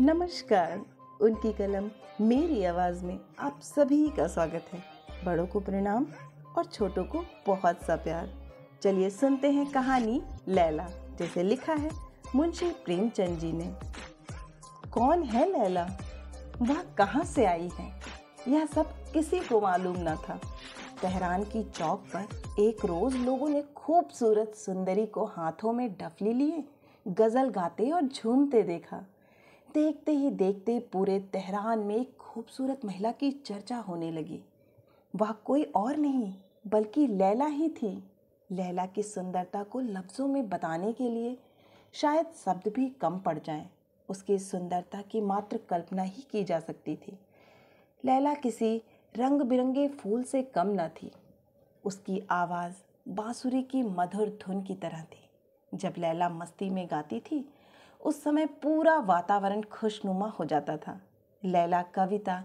नमस्कार उनकी कलम मेरी आवाज़ में आप सभी का स्वागत है बड़ों को प्रणाम और छोटों को बहुत सा प्यार चलिए सुनते हैं कहानी लैला जैसे लिखा है मुंशी प्रेमचंद जी ने कौन है लैला वह कहाँ से आई है यह सब किसी को मालूम न था तेहरान की चौक पर एक रोज़ लोगों ने खूबसूरत सुंदरी को हाथों में डफली लिए गज़ल गाते और झूमते देखा देखते ही देखते पूरे तेहरान में एक खूबसूरत महिला की चर्चा होने लगी वह कोई और नहीं बल्कि लैला ही थी लैला की सुंदरता को लफ्ज़ों में बताने के लिए शायद शब्द भी कम पड़ जाएं। उसकी सुंदरता की मात्र कल्पना ही की जा सकती थी लैला किसी रंग बिरंगे फूल से कम न थी उसकी आवाज़ बाँसुरी की मधुर धुन की तरह थी जब लैला मस्ती में गाती थी उस समय पूरा वातावरण खुशनुमा हो जाता था लैला कविता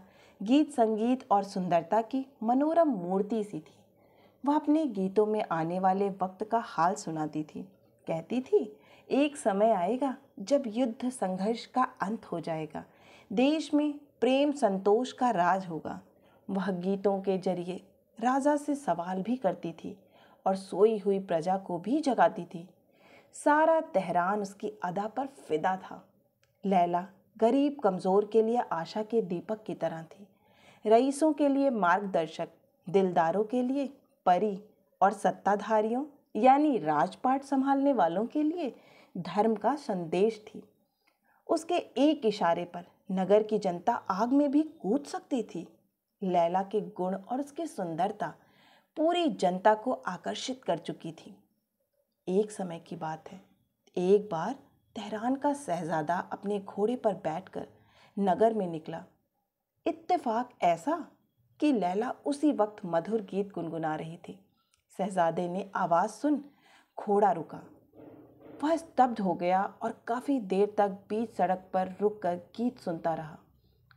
गीत संगीत और सुंदरता की मनोरम मूर्ति सी थी वह अपने गीतों में आने वाले वक्त का हाल सुनाती थी कहती थी एक समय आएगा जब युद्ध संघर्ष का अंत हो जाएगा देश में प्रेम संतोष का राज होगा वह गीतों के जरिए राजा से सवाल भी करती थी और सोई हुई प्रजा को भी जगाती थी सारा तेहरान उसकी अदा पर फिदा था लैला गरीब कमज़ोर के लिए आशा के दीपक की तरह थी रईसों के लिए मार्गदर्शक दिलदारों के लिए परी और सत्ताधारियों यानी राजपाट संभालने वालों के लिए धर्म का संदेश थी उसके एक इशारे पर नगर की जनता आग में भी कूद सकती थी लैला के गुण और उसकी सुंदरता पूरी जनता को आकर्षित कर चुकी थी एक समय की बात है एक बार तेहरान का शहजादा अपने घोड़े पर बैठकर नगर में निकला इत्तेफाक ऐसा कि लैला उसी वक्त मधुर गीत गुनगुना रही थी शहजादे ने आवाज़ सुन घोड़ा रुका वह स्तब्ध हो गया और काफ़ी देर तक बीच सड़क पर रुककर गीत सुनता रहा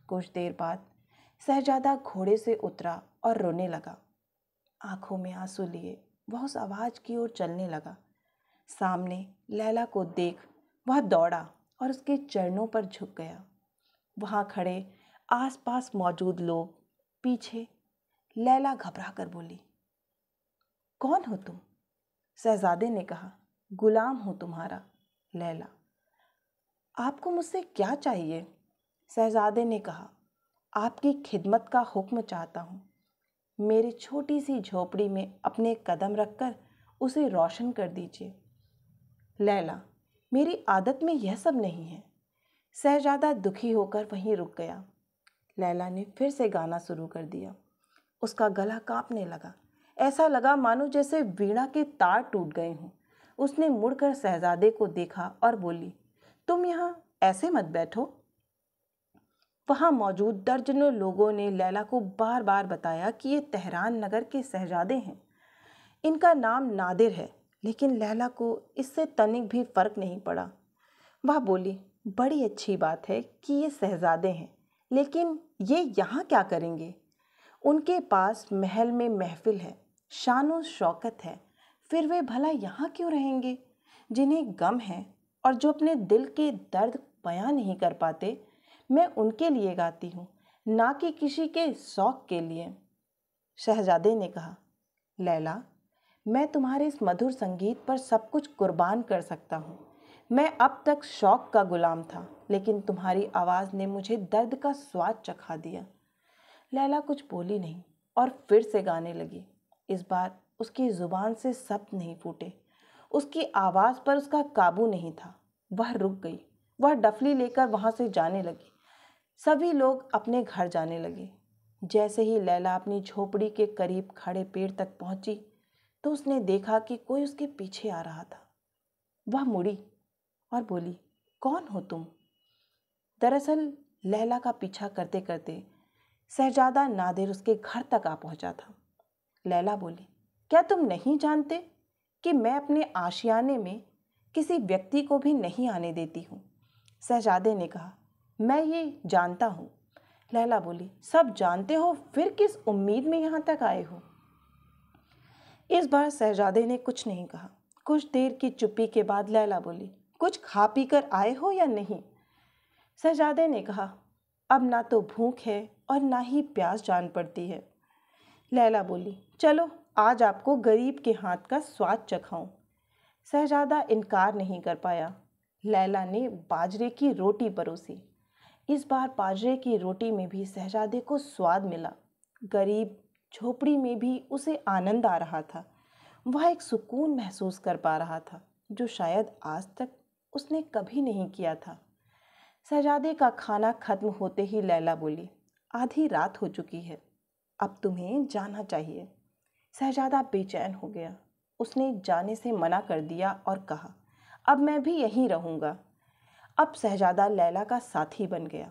कुछ देर बाद शहजादा घोड़े से उतरा और रोने लगा आंखों में आंसू लिए वह उस आवाज़ की ओर चलने लगा सामने लैला को देख वह दौड़ा और उसके चरणों पर झुक गया वहाँ खड़े आसपास मौजूद लोग पीछे लैला घबरा कर बोली कौन हो तुम शहजादे ने कहा गुलाम हो तुम्हारा लैला आपको मुझसे क्या चाहिए शहजादे ने कहा आपकी खिदमत का हुक्म चाहता हूँ मेरी छोटी सी झोपड़ी में अपने कदम रखकर उसे रोशन कर दीजिए लैला मेरी आदत में यह सब नहीं है शहजादा दुखी होकर वहीं रुक गया लैला ने फिर से गाना शुरू कर दिया उसका गला कांपने लगा ऐसा लगा मानो जैसे वीणा के तार टूट गए हों उसने मुड़कर शहजादे को देखा और बोली तुम यहाँ ऐसे मत बैठो वहाँ मौजूद दर्जनों लोगों ने लैला को बार बार बताया कि ये तेहरान नगर के शहजादे हैं इनका नाम नादिर है लेकिन लैला को इससे तनिक भी फ़र्क नहीं पड़ा वह बोली बड़ी अच्छी बात है कि ये शहजादे हैं लेकिन ये यहाँ क्या करेंगे उनके पास महल में महफिल है शान शौकत है फिर वे भला यहाँ क्यों रहेंगे जिन्हें गम है और जो अपने दिल के दर्द बयां नहीं कर पाते मैं उनके लिए गाती हूँ ना कि किसी के शौक़ के लिए शहजादे ने कहा लैला मैं तुम्हारे इस मधुर संगीत पर सब कुछ कुर्बान कर सकता हूँ मैं अब तक शौक का गुलाम था लेकिन तुम्हारी आवाज़ ने मुझे दर्द का स्वाद चखा दिया लैला कुछ बोली नहीं और फिर से गाने लगी इस बार उसकी ज़ुबान से शब्द नहीं फूटे उसकी आवाज़ पर उसका काबू नहीं था वह रुक गई वह डफली लेकर वहाँ से जाने लगी सभी लोग अपने घर जाने लगे जैसे ही लैला अपनी झोपड़ी के करीब खड़े पेड़ तक पहुँची तो उसने देखा कि कोई उसके पीछे आ रहा था वह मुड़ी और बोली कौन हो तुम दरअसल लहला का पीछा करते करते शहजादा नादिर उसके घर तक आ पहुंचा था लैला बोली क्या तुम नहीं जानते कि मैं अपने आशियाने में किसी व्यक्ति को भी नहीं आने देती हूँ शहजादे ने कहा मैं ये जानता हूँ लैला बोली सब जानते हो फिर किस उम्मीद में यहाँ तक आए हो इस बार शहजादे ने कुछ नहीं कहा कुछ देर की चुप्पी के बाद लैला बोली कुछ खा पी कर आए हो या नहीं शहजादे ने कहा अब ना तो भूख है और ना ही प्यास जान पड़ती है लैला बोली चलो आज आपको गरीब के हाथ का स्वाद चखाऊं शहजादा इनकार नहीं कर पाया लैला ने बाजरे की रोटी परोसी इस बार बाजरे की रोटी में भी शहजादे को स्वाद मिला गरीब झोपड़ी में भी उसे आनंद आ रहा था वह एक सुकून महसूस कर पा रहा था जो शायद आज तक उसने कभी नहीं किया था शहजादे का खाना खत्म होते ही लैला बोली आधी रात हो चुकी है अब तुम्हें जाना चाहिए शहजादा बेचैन हो गया उसने जाने से मना कर दिया और कहा अब मैं भी यहीं रहूँगा अब शहजादा लैला का साथी बन गया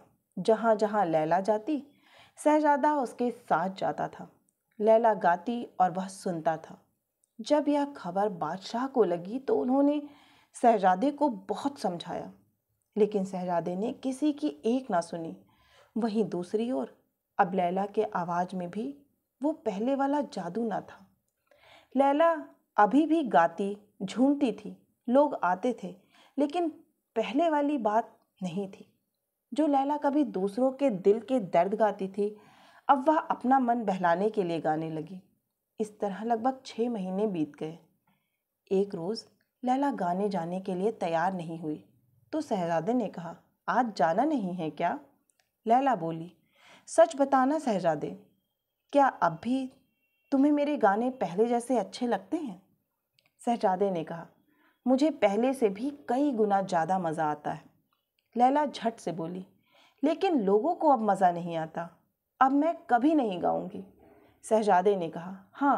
जहाँ जहाँ लैला जाती शहजादा उसके साथ जाता था लैला गाती और वह सुनता था जब यह खबर बादशाह को लगी तो उन्होंने शहजादे को बहुत समझाया लेकिन शहजादे ने किसी की एक ना सुनी वहीं दूसरी ओर अब लैला के आवाज़ में भी वो पहले वाला जादू ना था लैला अभी भी गाती झूमती थी लोग आते थे लेकिन पहले वाली बात नहीं थी जो लैला कभी दूसरों के दिल के दर्द गाती थी अब वह अपना मन बहलाने के लिए गाने लगी इस तरह लगभग छः महीने बीत गए एक रोज़ लैला गाने जाने के लिए तैयार नहीं हुई तो शहजादे ने कहा आज जाना नहीं है क्या लैला बोली सच बताना शहजादे क्या अब भी तुम्हें मेरे गाने पहले जैसे अच्छे लगते हैं शहजादे ने कहा मुझे पहले से भी कई गुना ज़्यादा मज़ा आता है लैला झट से बोली लेकिन लोगों को अब मज़ा नहीं आता अब मैं कभी नहीं गाऊंगी शहजादे ने कहा हाँ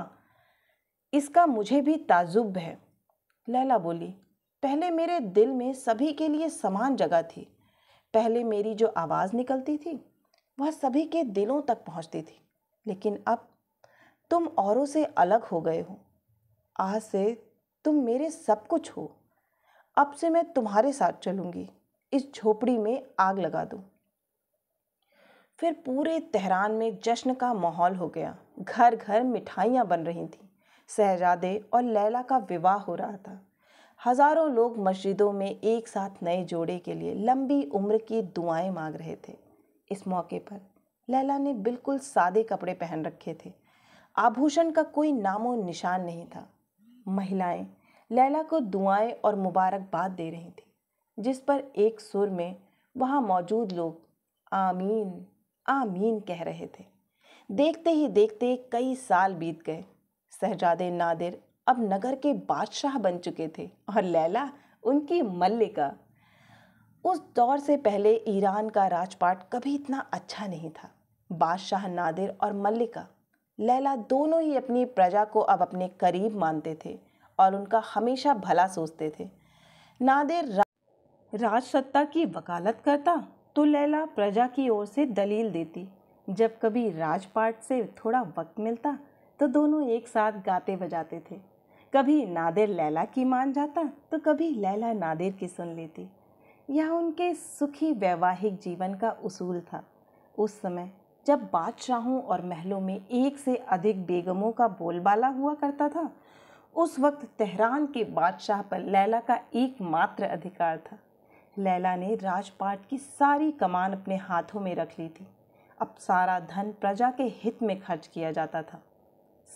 इसका मुझे भी ताजुब है लैला बोली पहले मेरे दिल में सभी के लिए समान जगह थी पहले मेरी जो आवाज़ निकलती थी वह सभी के दिलों तक पहुंचती थी लेकिन अब तुम औरों से अलग हो गए हो आज से तुम मेरे सब कुछ हो अब से मैं तुम्हारे साथ चलूँगी इस झोपड़ी में आग लगा दूँ फिर पूरे तेहरान में जश्न का माहौल हो गया घर घर मिठाइयाँ बन रही थीं शहजादे और लैला का विवाह हो रहा था हज़ारों लोग मस्जिदों में एक साथ नए जोड़े के लिए लंबी उम्र की दुआएं मांग रहे थे इस मौके पर लैला ने बिल्कुल सादे कपड़े पहन रखे थे आभूषण का कोई नामो निशान नहीं था महिलाएं लैला को दुआएं और मुबारकबाद दे रही थीं जिस पर एक सुर में वहाँ मौजूद लोग आमीन आमीन कह रहे थे देखते ही देखते कई साल बीत गए शहजादे नादिर अब नगर के बादशाह बन चुके थे और लैला उनकी मल्लिका उस दौर से पहले ईरान का राजपाट कभी इतना अच्छा नहीं था बादशाह नादिर और मल्लिका लैला दोनों ही अपनी प्रजा को अब अपने करीब मानते थे और उनका हमेशा भला सोचते थे नादिर राजसत्ता की वकालत करता तो लैला प्रजा की ओर से दलील देती जब कभी राजपाट से थोड़ा वक्त मिलता तो दोनों एक साथ गाते बजाते थे कभी नादिर लैला की मान जाता तो कभी लैला नादिर की सुन लेती यह उनके सुखी वैवाहिक जीवन का उसूल था उस समय जब बादशाहों और महलों में एक से अधिक बेगमों का बोलबाला हुआ करता था उस वक्त तेहरान के बादशाह पर लैला का एकमात्र अधिकार था लैला ने राजपाट की सारी कमान अपने हाथों में रख ली थी अब सारा धन प्रजा के हित में खर्च किया जाता था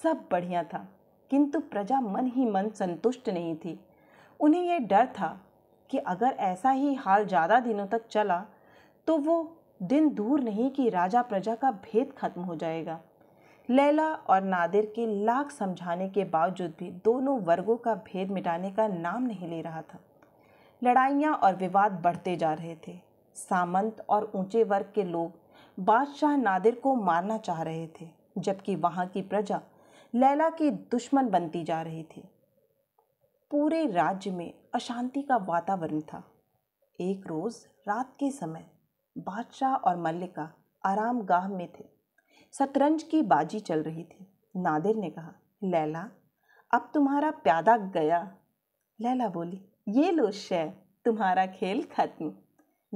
सब बढ़िया था किंतु प्रजा मन ही मन संतुष्ट नहीं थी उन्हें यह डर था कि अगर ऐसा ही हाल ज़्यादा दिनों तक चला तो वो दिन दूर नहीं कि राजा प्रजा का भेद खत्म हो जाएगा लैला और नादिर के लाख समझाने के बावजूद भी दोनों वर्गों का भेद मिटाने का नाम नहीं ले रहा था लड़ाइयाँ और विवाद बढ़ते जा रहे थे सामंत और ऊंचे वर्ग के लोग बादशाह नादिर को मारना चाह रहे थे जबकि वहाँ की प्रजा लैला की दुश्मन बनती जा रही थी पूरे राज्य में अशांति का वातावरण था एक रोज़ रात के समय बादशाह और मल्लिका आराम गाह में थे शतरंज की बाजी चल रही थी नादिर ने कहा लैला अब तुम्हारा प्यादा गया लैला बोली ये लो शय तुम्हारा खेल खत्म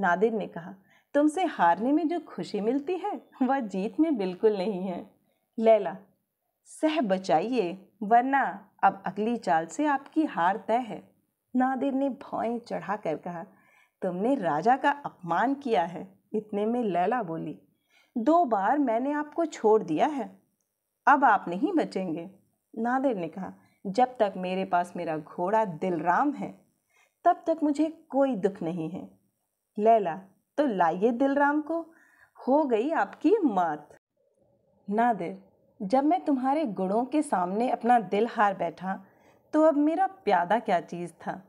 नादिर ने कहा तुमसे हारने में जो खुशी मिलती है वह जीत में बिल्कुल नहीं है लैला सह बचाइए वरना अब अगली चाल से आपकी हार तय है नादिर ने भौएं चढ़ा कर कहा तुमने राजा का अपमान किया है इतने में लैला बोली दो बार मैंने आपको छोड़ दिया है अब आप नहीं बचेंगे नादिर ने कहा जब तक मेरे पास मेरा घोड़ा दिलराम है तब तक मुझे कोई दुख नहीं है लैला तो लाइए दिलराम को हो गई आपकी मात नादिर जब मैं तुम्हारे गुणों के सामने अपना दिल हार बैठा तो अब मेरा प्यादा क्या चीज़ था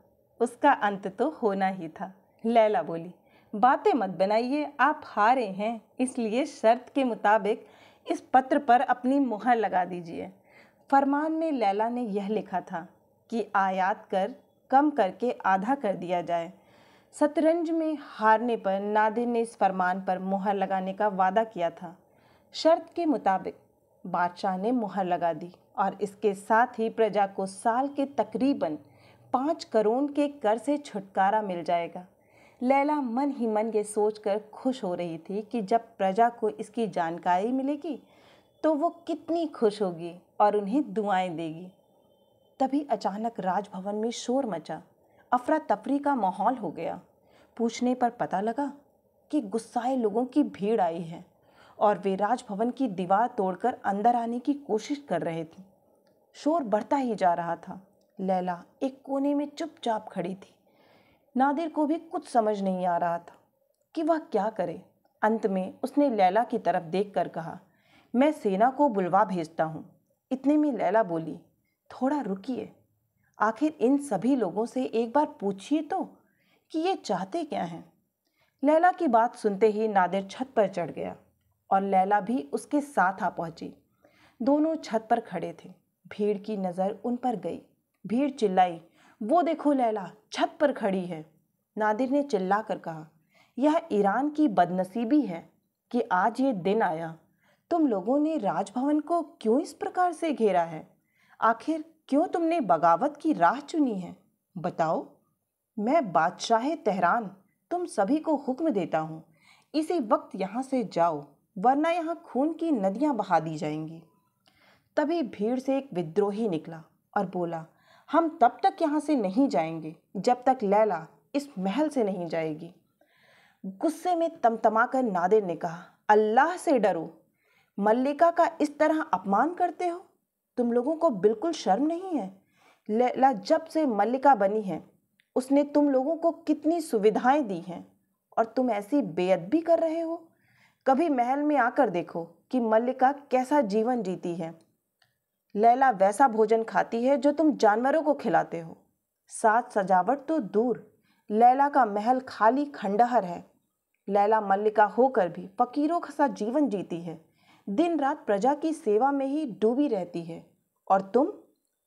उसका अंत तो होना ही था लैला बोली बातें मत बनाइए आप हारे हैं इसलिए शर्त के मुताबिक इस पत्र पर अपनी मुहर लगा दीजिए फरमान में लैला ने यह लिखा था कि आयात कर कम करके आधा कर दिया जाए शतरंज में हारने पर नादिर ने इस फरमान पर मुहर लगाने का वादा किया था शर्त के मुताबिक बादशाह ने मुहर लगा दी और इसके साथ ही प्रजा को साल के तकरीबन पाँच करोड़ के कर से छुटकारा मिल जाएगा लैला मन ही मन ये सोचकर खुश हो रही थी कि जब प्रजा को इसकी जानकारी मिलेगी तो वो कितनी खुश होगी और उन्हें दुआएं देगी तभी अचानक राजभवन में शोर मचा अफरा तफरी का माहौल हो गया पूछने पर पता लगा कि गुस्साए लोगों की भीड़ आई है और वे राजभवन की दीवार तोड़कर अंदर आने की कोशिश कर रहे थे शोर बढ़ता ही जा रहा था लैला एक कोने में चुपचाप खड़ी थी नादिर को भी कुछ समझ नहीं आ रहा था कि वह क्या करे अंत में उसने लैला की तरफ देख कर कहा मैं सेना को बुलवा भेजता हूँ इतने में लैला बोली थोड़ा रुकिए आखिर इन सभी लोगों से एक बार पूछिए तो कि ये चाहते क्या हैं लैला की बात सुनते ही नादिर छत पर चढ़ गया और लैला भी उसके साथ आ पहुंची दोनों छत पर खड़े थे भीड़ की नज़र उन पर गई भीड़ चिल्लाई वो देखो लैला छत पर खड़ी है नादिर ने चिल्ला कर कहा यह ईरान की बदनसीबी है कि आज ये दिन आया तुम लोगों ने राजभवन को क्यों इस प्रकार से घेरा है आखिर क्यों तुमने बगावत की राह चुनी है बताओ मैं बादशाह तेहरान तुम सभी को हुक्म देता हूँ इसी वक्त यहाँ से जाओ वरना यहाँ खून की नदियाँ बहा दी जाएंगी तभी भीड़ से एक विद्रोही निकला और बोला हम तब तक यहाँ से नहीं जाएंगे जब तक लैला इस महल से नहीं जाएगी गुस्से में तमतमा कर नादिर ने कहा अल्लाह से डरो मल्लिका का इस तरह अपमान करते हो तुम लोगों को बिल्कुल शर्म नहीं है लैला जब से मल्लिका बनी है उसने तुम लोगों को कितनी सुविधाएं दी हैं और तुम ऐसी भी कर रहे हो कभी महल में आकर देखो कि मल्लिका कैसा जीवन जीती है लैला वैसा भोजन खाती है जो तुम जानवरों को खिलाते हो साथ सजावट तो दूर लैला का महल खाली खंडहर है लैला मल्लिका होकर भी फकीरों का सा जीवन जीती है दिन रात प्रजा की सेवा में ही डूबी रहती है और तुम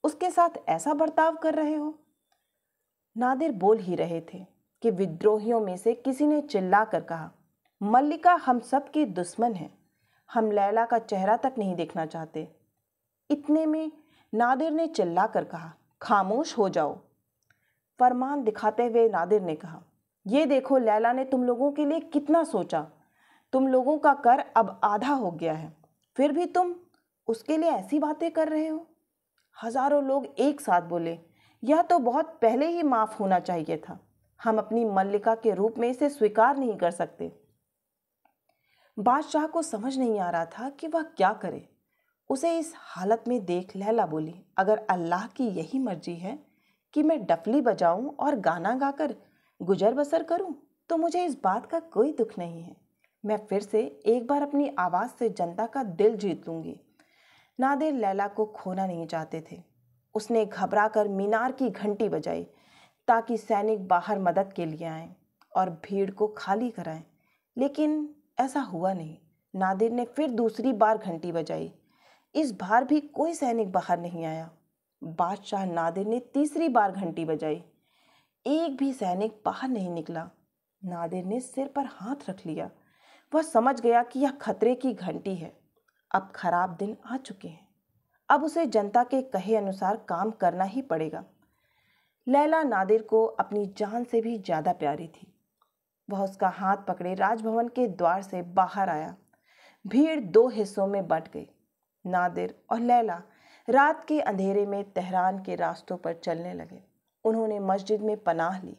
उसके साथ ऐसा बर्ताव कर रहे हो नादिर बोल ही रहे थे कि विद्रोहियों में से किसी ने चिल्ला कर कहा मल्लिका हम सब की दुश्मन है हम लैला का चेहरा तक नहीं देखना चाहते इतने में नादिर ने चिल्ला कर कहा खामोश हो जाओ फरमान दिखाते हुए नादिर ने कहा यह देखो लैला ने तुम लोगों के लिए कितना सोचा तुम लोगों का कर अब आधा हो गया है फिर भी तुम उसके लिए ऐसी बातें कर रहे हो हज़ारों लोग एक साथ बोले यह तो बहुत पहले ही माफ़ होना चाहिए था हम अपनी मल्लिका के रूप में इसे स्वीकार नहीं कर सकते बादशाह को समझ नहीं आ रहा था कि वह क्या करे उसे इस हालत में देख लैला बोली अगर अल्लाह की यही मर्जी है कि मैं डफली बजाऊं और गाना गाकर गुजर बसर करूं तो मुझे इस बात का कोई दुख नहीं है मैं फिर से एक बार अपनी आवाज़ से जनता का दिल जीत लूँगी नादिर लैला को खोना नहीं चाहते थे उसने घबरा कर मीनार की घंटी बजाई ताकि सैनिक बाहर मदद के लिए आएं और भीड़ को खाली कराएं लेकिन ऐसा हुआ नहीं नादिर ने फिर दूसरी बार घंटी बजाई इस बार भी कोई सैनिक बाहर नहीं आया बादशाह नादिर ने तीसरी बार घंटी बजाई एक भी सैनिक बाहर नहीं निकला नादिर ने सिर पर हाथ रख लिया वह समझ गया कि यह खतरे की घंटी है अब खराब दिन आ चुके हैं अब उसे जनता के कहे अनुसार काम करना ही पड़ेगा लैला नादिर को अपनी जान से भी ज़्यादा प्यारी थी वह उसका हाथ पकड़े राजभवन के द्वार से बाहर आया भीड़ दो हिस्सों में बट गई नादिर और लैला रात के अंधेरे में तेहरान के रास्तों पर चलने लगे उन्होंने मस्जिद में पनाह ली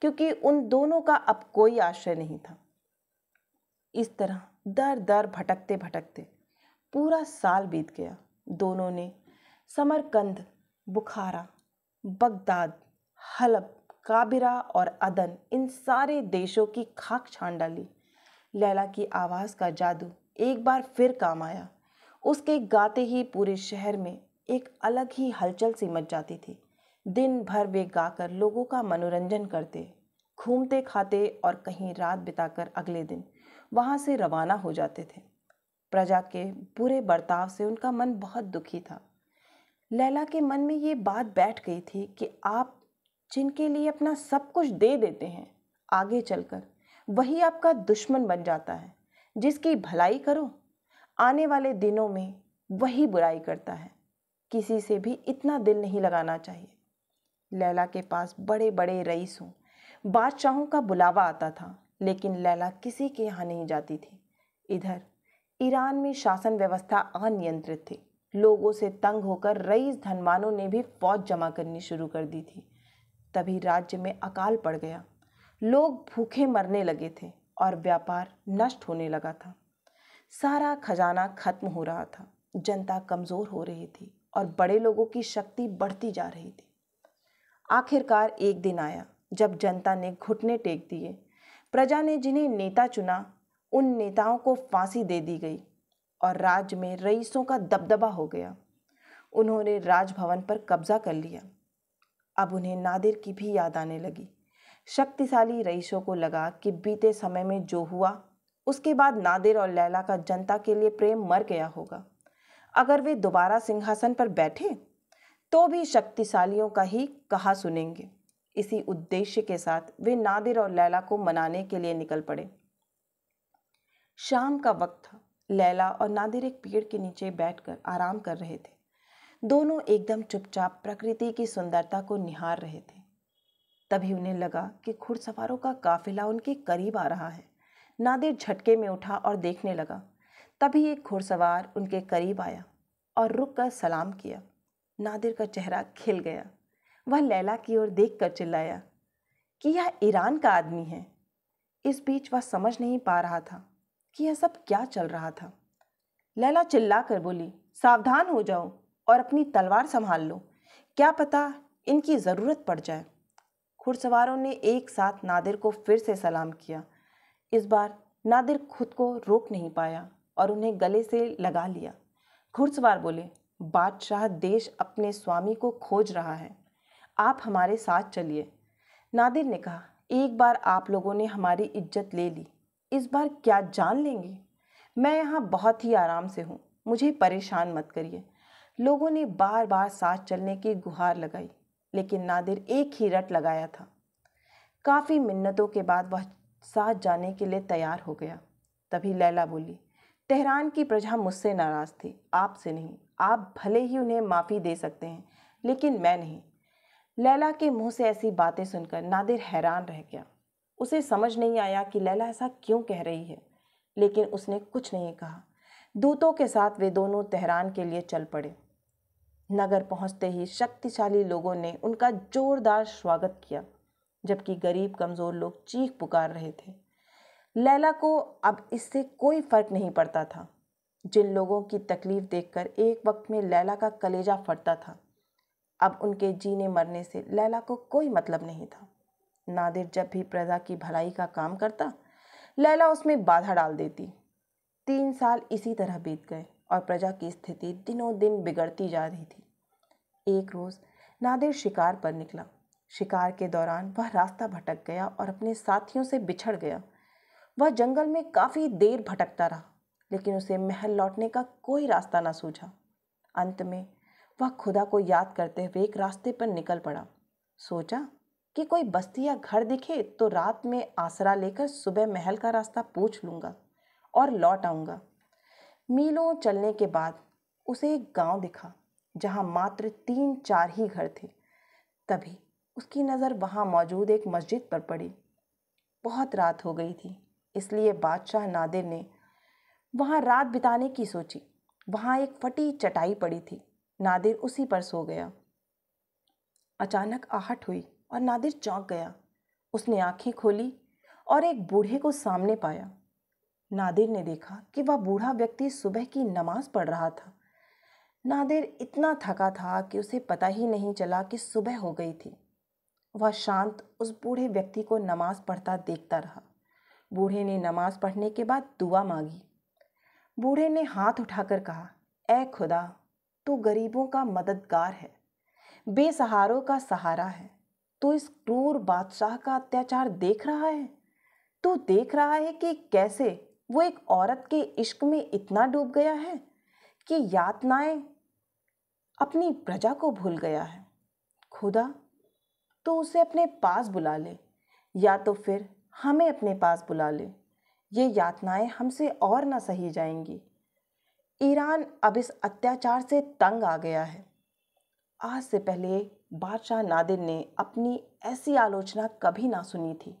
क्योंकि उन दोनों का अब कोई आश्रय नहीं था इस तरह दर दर भटकते भटकते पूरा साल बीत गया दोनों ने समरकंद बुखारा बगदाद हलब काबिरा और अदन इन सारे देशों की खाक छान डाली लैला की आवाज़ का जादू एक बार फिर काम आया उसके गाते ही पूरे शहर में एक अलग ही हलचल सी मच जाती थी दिन भर वे गाकर लोगों का मनोरंजन करते घूमते खाते और कहीं रात बिताकर अगले दिन वहाँ से रवाना हो जाते थे प्रजा के बुरे बर्ताव से उनका मन बहुत दुखी था लैला के मन में ये बात बैठ गई थी कि आप जिनके लिए अपना सब कुछ दे देते हैं आगे चलकर वही आपका दुश्मन बन जाता है जिसकी भलाई करो आने वाले दिनों में वही बुराई करता है किसी से भी इतना दिल नहीं लगाना चाहिए लैला के पास बड़े बड़े रईसों बादशाहों का बुलावा आता था लेकिन लैला किसी के यहाँ नहीं जाती थी इधर ईरान में शासन व्यवस्था अनियंत्रित थी लोगों से तंग होकर रईस धनवानों ने भी फौज जमा करनी शुरू कर दी थी तभी राज्य में अकाल पड़ गया लोग भूखे मरने लगे थे और व्यापार नष्ट होने लगा था सारा खजाना खत्म हो रहा था जनता कमज़ोर हो रही थी और बड़े लोगों की शक्ति बढ़ती जा रही थी आखिरकार एक दिन आया जब जनता ने घुटने टेक दिए प्रजा ने जिन्हें नेता चुना उन नेताओं को फांसी दे दी गई और राज्य में रईसों का दबदबा हो गया उन्होंने राजभवन पर कब्जा कर लिया अब उन्हें नादिर की भी याद आने लगी शक्तिशाली रईसों को लगा कि बीते समय में जो हुआ उसके बाद नादिर और लैला का जनता के लिए प्रेम मर गया होगा अगर वे दोबारा सिंहासन पर बैठे तो भी शक्तिशालियों का ही कहा सुनेंगे इसी उद्देश्य के साथ वे नादिर और लैला को मनाने के लिए निकल पड़े शाम का वक्त था लैला और नादिर एक पेड़ के नीचे बैठकर आराम कर रहे थे दोनों एकदम चुपचाप प्रकृति की सुंदरता को निहार रहे थे तभी उन्हें लगा कि घुड़सवारों का काफिला उनके करीब आ रहा है नादिर झटके में उठा और देखने लगा तभी एक घुड़सवार उनके करीब आया और रुक कर सलाम किया नादिर का चेहरा खिल गया वह लैला की ओर देख कर चिल्लाया कि यह ईरान का आदमी है इस बीच वह समझ नहीं पा रहा था कि यह सब क्या चल रहा था लैला चिल्ला कर बोली सावधान हो जाओ और अपनी तलवार संभाल लो क्या पता इनकी ज़रूरत पड़ जाए घुड़सवारों ने एक साथ नादिर को फिर से सलाम किया इस बार नादिर खुद को रोक नहीं पाया और उन्हें गले से लगा लिया घुड़सवार बोले बादशाह देश अपने स्वामी को खोज रहा है आप हमारे साथ चलिए नादिर ने कहा एक बार आप लोगों ने हमारी इज्जत ले ली इस बार क्या जान लेंगे मैं यहाँ बहुत ही आराम से हूँ मुझे परेशान मत करिए लोगों ने बार बार साथ चलने की गुहार लगाई लेकिन नादिर एक ही रट लगाया था काफ़ी मिन्नतों के बाद वह साथ जाने के लिए तैयार हो गया तभी लैला बोली तेहरान की प्रजा मुझसे नाराज़ थी आपसे नहीं आप भले ही उन्हें माफ़ी दे सकते हैं लेकिन मैं नहीं लैला के मुंह से ऐसी बातें सुनकर नादिर हैरान रह गया उसे समझ नहीं आया कि लैला ऐसा क्यों कह रही है लेकिन उसने कुछ नहीं कहा दूतों के साथ वे दोनों तेहरान के लिए चल पड़े नगर पहुंचते ही शक्तिशाली लोगों ने उनका जोरदार स्वागत किया जबकि गरीब कमज़ोर लोग चीख पुकार रहे थे लैला को अब इससे कोई फ़र्क नहीं पड़ता था जिन लोगों की तकलीफ़ देखकर एक वक्त में लैला का कलेजा फटता था अब उनके जीने मरने से लैला को कोई मतलब नहीं था नादिर जब भी प्रजा की भलाई का काम करता लैला उसमें बाधा डाल देती तीन साल इसी तरह बीत गए और प्रजा की स्थिति दिनों दिन बिगड़ती जा रही थी एक रोज़ नादिर शिकार पर निकला शिकार के दौरान वह रास्ता भटक गया और अपने साथियों से बिछड़ गया वह जंगल में काफ़ी देर भटकता रहा लेकिन उसे महल लौटने का कोई रास्ता ना सूझा अंत में वह खुदा को याद करते हुए एक रास्ते पर निकल पड़ा सोचा कि कोई बस्ती या घर दिखे तो रात में आसरा लेकर सुबह महल का रास्ता पूछ लूँगा और लौट आऊँगा मीलों चलने के बाद उसे एक गांव दिखा जहाँ मात्र तीन चार ही घर थे तभी उसकी नज़र वहाँ मौजूद एक मस्जिद पर पड़ी बहुत रात हो गई थी इसलिए बादशाह नादिर ने वहाँ रात बिताने की सोची वहाँ एक फटी चटाई पड़ी थी नादिर उसी पर सो गया अचानक आहट हुई और नादिर चौंक गया उसने आंखें खोली और एक बूढ़े को सामने पाया नादिर ने देखा कि वह बूढ़ा व्यक्ति सुबह की नमाज पढ़ रहा था नादिर इतना थका था कि उसे पता ही नहीं चला कि सुबह हो गई थी वह शांत उस बूढ़े व्यक्ति को नमाज पढ़ता देखता रहा बूढ़े ने नमाज पढ़ने के बाद दुआ मांगी बूढ़े ने हाथ उठाकर कहा ए खुदा तो गरीबों का मददगार है बेसहारों का सहारा है तो इस क्रूर बादशाह का अत्याचार देख रहा है तो देख रहा है कि कैसे वो एक औरत के इश्क में इतना डूब गया है कि यातनाएं अपनी प्रजा को भूल गया है खुदा तो उसे अपने पास बुला ले या तो फिर हमें अपने पास बुला ले ये यातनाएं हमसे और ना सही जाएंगी ईरान अब इस अत्याचार से तंग आ गया है आज से पहले बादशाह नादिर ने अपनी ऐसी आलोचना कभी ना सुनी थी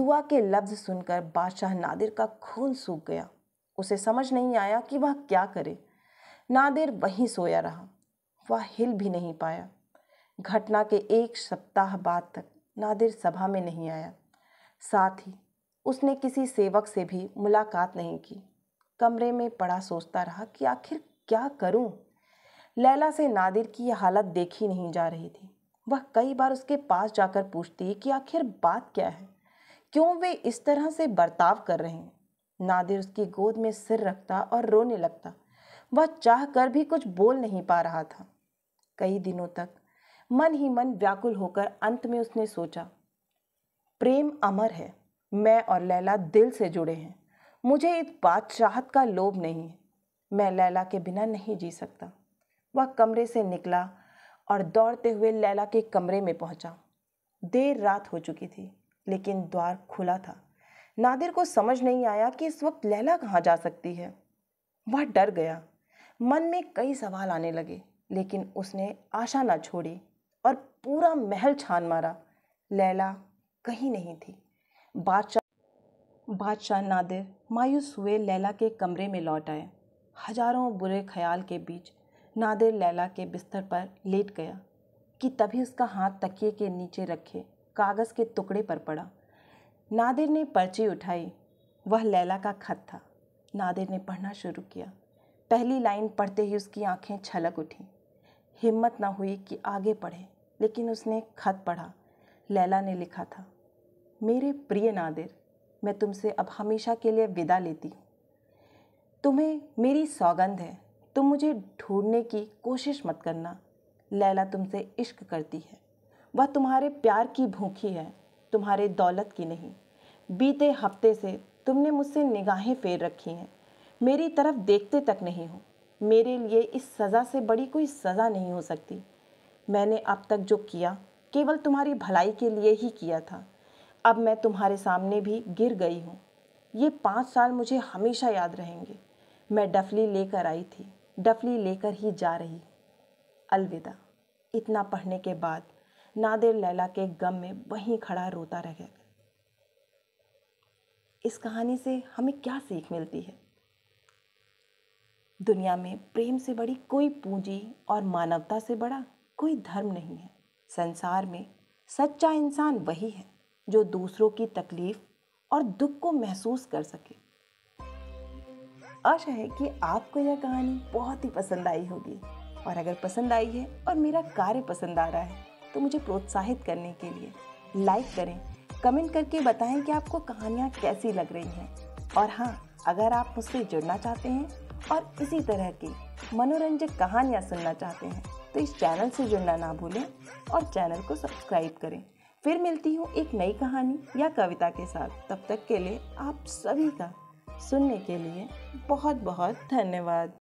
दुआ के लफ्ज़ सुनकर बादशाह नादिर का खून सूख गया उसे समझ नहीं आया कि वह क्या करे नादिर वहीं सोया रहा वह हिल भी नहीं पाया घटना के एक सप्ताह बाद तक नादिर सभा में नहीं आया साथ ही उसने किसी सेवक से भी मुलाकात नहीं की कमरे में पड़ा सोचता रहा कि आखिर क्या करूं? लैला से नादिर की यह हालत देखी नहीं जा रही थी वह कई बार उसके पास जाकर पूछती कि आखिर बात क्या है क्यों वे इस तरह से बर्ताव कर रहे हैं नादिर उसकी गोद में सिर रखता और रोने लगता वह चाह कर भी कुछ बोल नहीं पा रहा था कई दिनों तक मन ही मन व्याकुल होकर अंत में उसने सोचा प्रेम अमर है मैं और लैला दिल से जुड़े हैं मुझे इस बादशाहत का लोभ नहीं मैं लैला के बिना नहीं जी सकता वह कमरे से निकला और दौड़ते हुए लैला के कमरे में पहुंचा। देर रात हो चुकी थी लेकिन द्वार खुला था नादिर को समझ नहीं आया कि इस वक्त लैला कहाँ जा सकती है वह डर गया मन में कई सवाल आने लगे लेकिन उसने आशा ना छोड़ी और पूरा महल छान मारा लैला कहीं नहीं थी बादशाह बादशाह नादिर मायूस हुए लैला के कमरे में लौट आए हजारों बुरे ख्याल के बीच नादिर लैला के बिस्तर पर लेट गया कि तभी उसका हाथ तकिए के नीचे रखे कागज़ के टुकड़े पर पड़ा नादिर ने पर्ची उठाई वह लैला का खत था नादिर ने पढ़ना शुरू किया पहली लाइन पढ़ते ही उसकी आंखें छलक उठी हिम्मत ना हुई कि आगे पढ़े लेकिन उसने खत पढ़ा लैला ने लिखा था मेरे प्रिय नादिर मैं तुमसे अब हमेशा के लिए विदा लेती तुम्हें मेरी सौगंध है तुम मुझे ढूंढने की कोशिश मत करना लैला तुमसे इश्क करती है वह तुम्हारे प्यार की भूखी है तुम्हारे दौलत की नहीं बीते हफ्ते से तुमने मुझसे निगाहें फेर रखी हैं मेरी तरफ देखते तक नहीं हो मेरे लिए इस सज़ा से बड़ी कोई सज़ा नहीं हो सकती मैंने अब तक जो किया केवल तुम्हारी भलाई के लिए ही किया था अब मैं तुम्हारे सामने भी गिर गई हूँ ये पाँच साल मुझे हमेशा याद रहेंगे मैं डफली लेकर आई थी डफली लेकर ही जा रही अलविदा इतना पढ़ने के बाद नादिर लैला के गम में वहीं खड़ा रोता रह गया इस कहानी से हमें क्या सीख मिलती है दुनिया में प्रेम से बड़ी कोई पूंजी और मानवता से बड़ा कोई धर्म नहीं है संसार में सच्चा इंसान वही है जो दूसरों की तकलीफ और दुख को महसूस कर सके आशा है कि आपको यह कहानी बहुत ही पसंद आई होगी और अगर पसंद आई है और मेरा कार्य पसंद आ रहा है तो मुझे प्रोत्साहित करने के लिए लाइक करें कमेंट करके बताएं कि आपको कहानियाँ कैसी लग रही हैं और हाँ अगर आप मुझसे जुड़ना चाहते हैं और इसी तरह की मनोरंजक कहानियाँ सुनना चाहते हैं तो इस चैनल से जुड़ना ना भूलें और चैनल को सब्सक्राइब करें फिर मिलती हूँ एक नई कहानी या कविता के साथ तब तक के लिए आप सभी का सुनने के लिए बहुत बहुत धन्यवाद